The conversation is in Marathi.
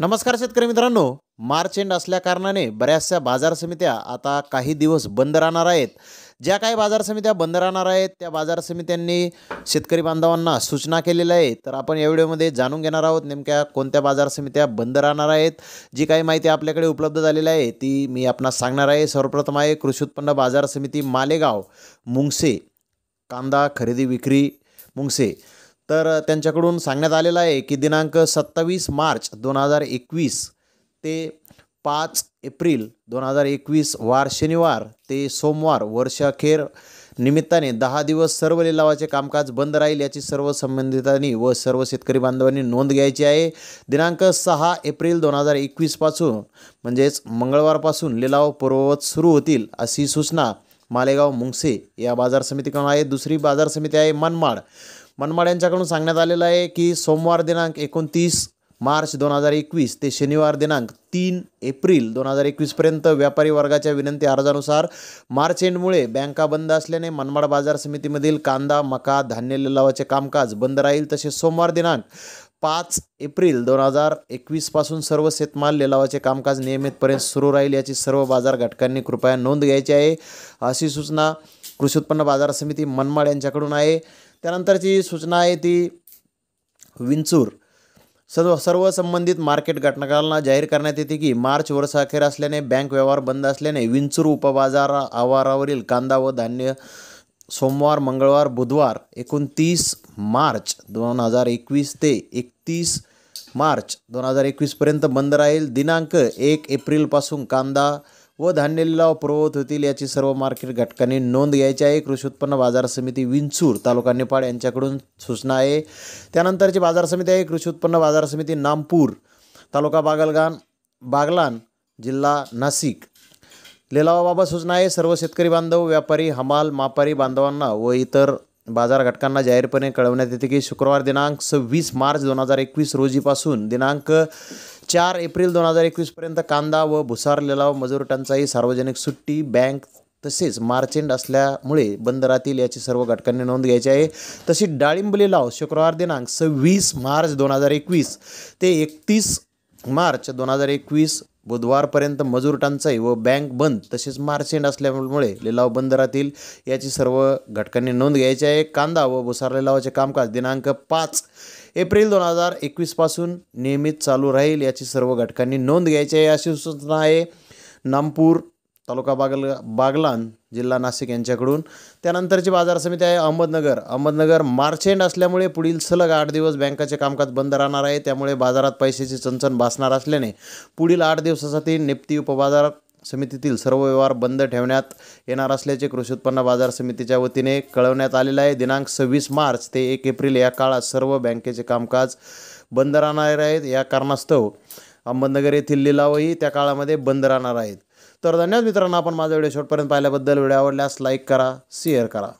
नमस्कार शेतकरी मित्रांनो मार्च एंड असल्या कारणाने बऱ्याचशा बाजार समित्या आता काही दिवस बंद राहणार आहेत ज्या काही बाजार समित्या बंद राहणार आहेत त्या बाजार समित्यांनी शेतकरी बांधवांना सूचना केलेल्या आहे तर आपण या व्हिडिओमध्ये जाणून घेणार आहोत नेमक्या कोणत्या बाजार समित्या बंद राहणार आहेत जी काही माहिती आपल्याकडे उपलब्ध झालेली आहे ती मी आपणास सांगणार आहे सर्वप्रथम आहे कृषी उत्पन्न बाजार समिती मालेगाव मुंगसे कांदा खरेदी विक्री मुंगसे तर त्यांच्याकडून सांगण्यात आलेलं आहे की दिनांक सत्तावीस मार्च दोन हजार एकवीस ते पाच एप्रिल दोन हजार एकवीस वार शनिवार ते सोमवार वर्षाखेर निमित्ताने दहा दिवस सर्व लिलावाचे कामकाज बंद राहील याची सर्व संबंधितांनी व सर्व शेतकरी बांधवांनी नोंद घ्यायची आहे दिनांक सहा एप्रिल दोन हजार एकवीसपासून म्हणजेच मंगळवारपासून लिलाव पूर्ववत सुरू होतील अशी सूचना मालेगाव मुंगसे या बाजार समितीकडून आहे दुसरी बाजार समिती आहे मनमाड मनमाड यांच्याकडून सांगण्यात आलेलं आहे की सोमवार दिनांक एकोणतीस मार्च दोन हजार एकवीस ते शनिवार दिनांक तीन एप्रिल दोन हजार एकवीसपर्यंत व्यापारी वर्गाच्या विनंती अर्जानुसार मार्च एंडमुळे बँका बंद असल्याने मनमाड बाजार समितीमधील कांदा मका धान्य लिलावाचे कामकाज बंद राहील तसे सोमवार दिनांक पाच एप्रिल दोन हजार एकवीसपासून सर्व शेतमाल लिलावाचे कामकाज नियमितपर्यंत सुरू राहील याची सर्व बाजार घटकांनी कृपया नोंद घ्यायची आहे अशी सूचना कृषी उत्पन्न बाजार समिती मनमाड यांच्याकडून आहे त्यानंतरची सूचना आहे ती विंचूर सर्व सर्व संबंधित मार्केट घटनाकारांना जाहीर करण्यात येते की मार्च अखेर असल्याने बँक व्यवहार बंद असल्याने विंचूर उपबाजार आवारावरील कांदा व धान्य सोमवार मंगळवार बुधवार एकोणतीस मार्च दोन हजार एकवीस ते एकतीस मार्च दोन हजार एकवीसपर्यंत बंद राहील दिनांक एक एप्रिलपासून कांदा व धान्य लिलाव पुरवत होतील याची सर्व मार्केट घटकांनी नोंद घ्यायची आहे कृषी उत्पन्न बाजार समिती विंचूर तालुका निपाड यांच्याकडून सूचना आहे त्यानंतरची बाजार समिती आहे कृषी उत्पन्न बाजार समिती नामपूर तालुका बागलगान बागलान जिल्हा नाशिक लिलावाबाबत सूचना आहे सर्व शेतकरी बांधव व्यापारी हमाल मापारी बांधवांना व इतर बाजार घटकांना जाहीरपणे कळवण्यात येते की शुक्रवार दिनांक सव्वीस मार्च दोन हजार एकवीस रोजीपासून दिनांक चार एप्रिल दोन हजार एकवीसपर्यंत कांदा व भुसार लिलाव मजूर टंचाई सार्वजनिक सुट्टी बँक तसेच मार्चेंड असल्यामुळे बंदरातील याची सर्व घटकांनी नोंद घ्यायची आहे तशी डाळिंब लिलाव शुक्रवार दिनांक सव्वीस मार्च दोन हजार एकवीस ते एकतीस मार्च दोन हजार एकवीस बुधवारपर्यंत मजूर टंचाई व बँक बंद तसेच मार्च असल्यामुळे लिलाव बंद राहतील याची सर्व घटकांनी नोंद घ्यायची आहे कांदा व भुसार लिलावाचे कामकाज दिनांक पाच एप्रिल दोन हजार एकवीसपासून नियमित चालू राहील याची सर्व घटकांनी नोंद घ्यायची आहे अशी सूचना आहे नामपूर तालुका बागल बागलान जिल्हा नाशिक यांच्याकडून त्यानंतरची बाजार समिती आहे अहमदनगर अहमदनगर मार्च एंड असल्यामुळे पुढील सलग आठ दिवस बँकाचे कामकाज बंद राहणार आहे त्यामुळे बाजारात पैशाची चणचण भासणार असल्याने पुढील आठ दिवसासाठी निपती उपबाजार समितीतील सर्व व्यवहार बंद ठेवण्यात येणार असल्याचे कृषी उत्पन्न बाजार समितीच्या वतीने कळवण्यात आलेलं आहे दिनांक सव्वीस मार्च ते एक एप्रिल या काळात सर्व बँकेचे कामकाज बंद राहणार आहेत या कारणास्तव अहमदनगर येथील लिलावही त्या काळामध्ये बंद राहणार आहेत तर धन्यवाद मित्रांनो आपण माझा व्हिडिओ शेवटपर्यंत पाहिल्याबद्दल व्हिडिओ आवडल्यास लाईक करा शेअर करा